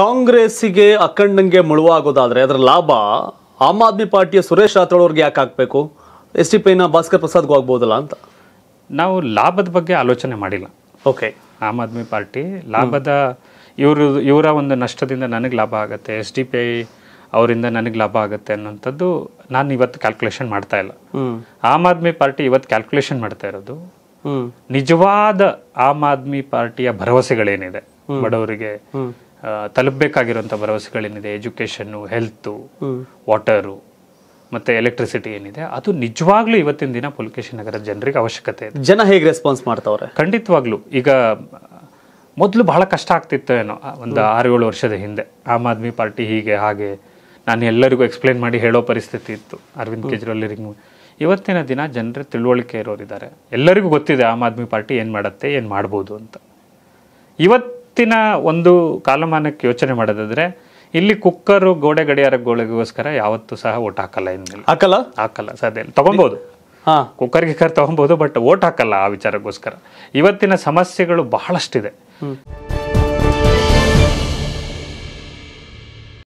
ಕಾಂಗ್ರೆಸ್ಸಿಗೆ ಅಖಂಡಂಗೆ ಮುಳುವಾಗೋದಾದರೆ ಅದರ ಲಾಭ ಆಮ್ ಆದ್ಮಿ ಪಾರ್ಟಿಯ ಸುರೇಶ್ ರಾಥೋಡ್ ಯಾಕೆ ಹಾಕಬೇಕು ಎಸ್ ಟಿ ಪೈನ ಭಾಸ್ಕರ್ ಪ್ರಸಾದ್ಗೂ ಆಗ್ಬೋದಲ್ಲ ಅಂತ ನಾವು ಲಾಭದ ಬಗ್ಗೆ ಆಲೋಚನೆ ಮಾಡಿಲ್ಲ ಓಕೆ ಆಮ್ ಆದ್ಮಿ ಪಾರ್ಟಿ ಲಾಭದ ಇವರು ಇವರ ಒಂದು ನಷ್ಟದಿಂದ ನನಗೆ ಲಾಭ ಆಗುತ್ತೆ ಎಸ್ ಡಿ ಪಿ ಐ ಅವರಿಂದ ನನಗೆ ಲಾಭ ಆಗುತ್ತೆ ಅನ್ನೋಂಥದ್ದು ನಾನು ಇವತ್ತು ಕ್ಯಾಲ್ಕುಲೇಷನ್ ಮಾಡ್ತಾ ಇಲ್ಲ ಆಮ್ ಆದ್ಮಿ ಪಾರ್ಟಿ ಇವತ್ತು ಕ್ಯಾಲ್ಕುಲೇಷನ್ ಮಾಡ್ತಾ ಇರೋದು ನಿಜವಾದ ಆಮ್ ಆದ್ಮಿ ಪಾರ್ಟಿಯ ಭರವಸೆಗಳೇನಿದೆ ಬಡವರಿಗೆ ತಲುಪಬೇಕಾಗಿರುವಂತಹ ಭರವಸೆಗಳೇನಿದೆ ಎಜುಕೇಷನ್ನು ಹೆಲ್ತು ವಾಟರು ಮತ್ತು ಎಲೆಕ್ಟ್ರಿಸಿಟಿ ಏನಿದೆ ಅದು ನಿಜವಾಗ್ಲೂ ಇವತ್ತಿನ ದಿನ ಪುಲಕೇಶಿ ನಗರ ಜನರಿಗೆ ಅವಶ್ಯಕತೆ ಇದೆ ಜನ ಹೇಗೆ ರೆಸ್ಪಾನ್ಸ್ ಮಾಡ್ತಾವ್ರೆ ಖಂಡಿತವಾಗ್ಲೂ ಈಗ ಮೊದಲು ಬಹಳ ಕಷ್ಟ ಆಗ್ತಿತ್ತು ಏನೋ ಒಂದು ಆರು ಏಳು ವರ್ಷದ ಹಿಂದೆ ಆಮ್ ಆದ್ಮಿ ಪಾರ್ಟಿ ಹೀಗೆ ಹಾಗೆ ನಾನು ಎಲ್ಲರಿಗೂ ಎಕ್ಸ್ಪ್ಲೇನ್ ಮಾಡಿ ಹೇಳೋ ಪರಿಸ್ಥಿತಿ ಇತ್ತು ಅರವಿಂದ್ ಕೇಜ್ರಿವಾಲ್ ಇವತ್ತಿನ ದಿನ ಜನರ ತಿಳುವಳಿಕೆ ಇರೋರಿದ್ದಾರೆ ಎಲ್ಲರಿಗೂ ಗೊತ್ತಿದೆ ಆಮ್ ಆದ್ಮಿ ಪಾರ್ಟಿ ಏನು ಮಾಡುತ್ತೆ ಏನು ಮಾಡ್ಬೋದು ಅಂತ ಇವತ್ತು ಇವತ್ತಿನ ಒಂದು ಕಾಲಮಾನಕ್ಕೆ ಯೋಚನೆ ಮಾಡೋದಾದ್ರೆ ಇಲ್ಲಿ ಕುಕ್ಕರ್ ಗೋಡೆ ಗಡಿಯಾರ ಗೋಡೆಗೋಸ್ಕರ ಯಾವತ್ತೂ ಸಹ ಓಟ್ ಹಾಕಲ್ಲ ಹಾಕಲ್ಲ ಹಾಕಲ್ಲ ಸಾಧ್ಯ ಇಲ್ಲ ತಗೊಬೋದು ಕುಕ್ಕರ್ ಗಿಕ್ಕರ್ ತಗೊಬೋದು ಬಟ್ ಓಟ್ ಹಾಕಲ್ಲ ಆ ವಿಚಾರಕ್ಕೋಸ್ಕರ ಇವತ್ತಿನ ಸಮಸ್ಯೆಗಳು ಬಹಳಷ್ಟಿದೆ